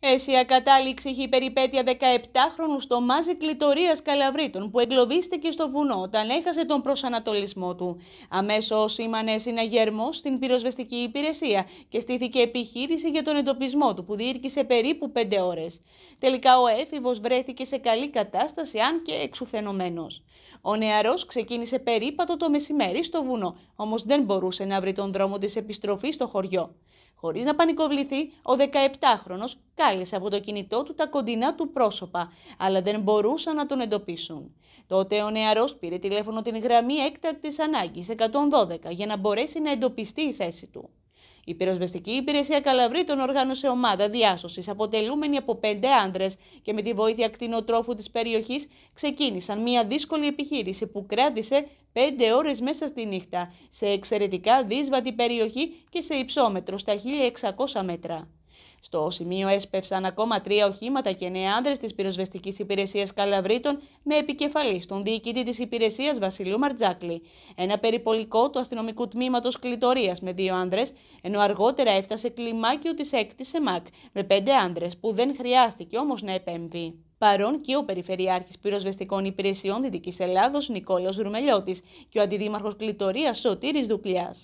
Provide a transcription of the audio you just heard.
Έσια κατάληξη είχε η περιπέτεια 17χρονου στο μάζι κλητορίας Καλαβρίτων που εγκλωβίστηκε στο βουνό όταν έχασε τον προσανατολισμό του. Αμέσως σήμανε συναγερμό στην πυροσβεστική υπηρεσία και στήθηκε επιχείρηση για τον εντοπισμό του που διήρκησε περίπου 5 ώρες. Τελικά ο έφηβος βρέθηκε σε καλή κατάσταση, αν και εξουθενωμένος. Ο νεαρός ξεκίνησε περίπατο το μεσημέρι στο βουνό, όμως δεν μπορούσε να βρει τον δρόμο της επιστροφής στο χωριό. Χωρίς να πανικοβληθεί, ο 17χρονο κάλεσε από το κινητό του τα κοντινά του πρόσωπα, αλλά δεν μπορούσαν να τον εντοπίσουν. Τότε ο νεαρός πήρε τηλέφωνο την γραμμή έκτακτης ανάγκης 112 για να μπορέσει να εντοπιστεί η θέση του. Η πυροσβεστική υπηρεσία Καλαβρίτων οργάνωσε ομάδα διάσωσης, αποτελούμενη από πέντε άντρε, και με τη βοήθεια κτηνοτρόφου της περιοχής ξεκίνησαν μια δύσκολη επιχείρηση που κράτησε 5 ώρες μέσα στη νύχτα, σε εξαιρετικά δύσβατη περιοχή και σε υψόμετρο στα 1600 μέτρα. Στο σημείο έσπευσαν ακόμα τρία οχήματα και νέα άνδρες της πυροσβεστικής υπηρεσίας Καλαβρίτων με επικεφαλής στον διοικητή της υπηρεσίας Βασιλού Μαρτζάκλη. Ένα περιπολικό του αστυνομικού τμήματος Κλητορίας με δύο άνδρες, ενώ αργότερα έφτασε κλιμάκιο της 6η ΕΜΑΚ με πέντε άνδρες που δεν χρειάστηκε όμως να επέμβει παρόν και ο Περιφερειάρχης Πυροσβεστικών Υπηρεσιών Δυτικής Ελλάδος Νικόλαο Ρουμελιώτης και ο Αντιδήμαρχος Κλητορίας Σωτήρης Δουκλιάς.